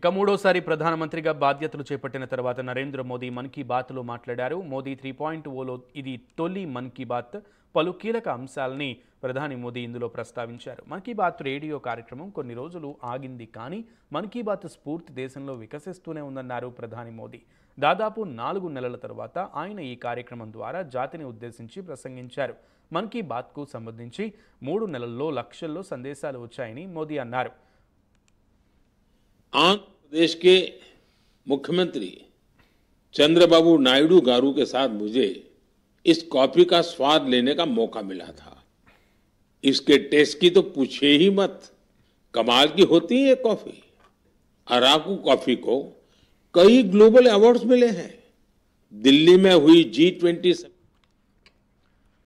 ఇక మూడోసారి ప్రధానమంత్రిగా బాధ్యతలు చేపట్టిన తర్వాత నరేంద్ర మోదీ మన్ కీ బాత్లో మాట్లాడారు మోదీ త్రీ పాయింట్ ఓలో ఇది తొలి మన్ కీ బాత్ పలు కీలక అంశాలని ప్రధాని మోదీ ఇందులో ప్రస్తావించారు మన్ కీ బాత్ రేడియో కార్యక్రమం కొన్ని రోజులు ఆగింది కానీ మన్ కీ బాత్ స్ఫూర్తి దేశంలో వికసిస్తూనే ఉందన్నారు ప్రధాని మోదీ దాదాపు నాలుగు నెలల తర్వాత ఆయన ఈ కార్యక్రమం ద్వారా జాతిని ఉద్దేశించి ప్రసంగించారు మన్ కీ బాత్కు సంబంధించి మూడు నెలల్లో లక్షల్లో సందేశాలు వచ్చాయని మోదీ అన్నారు प्रदेश के मुख्यमंत्री चंद्रबाबू नायडू गारू के साथ मुझे इस कॉफी का स्वाद लेने का मौका मिला था इसके टेस्ट की तो पूछे ही मत कमाल की होती है ये कॉफी अराकू कॉफी को कई ग्लोबल अवार्ड्स मिले हैं दिल्ली में हुई जी ट्वेंटी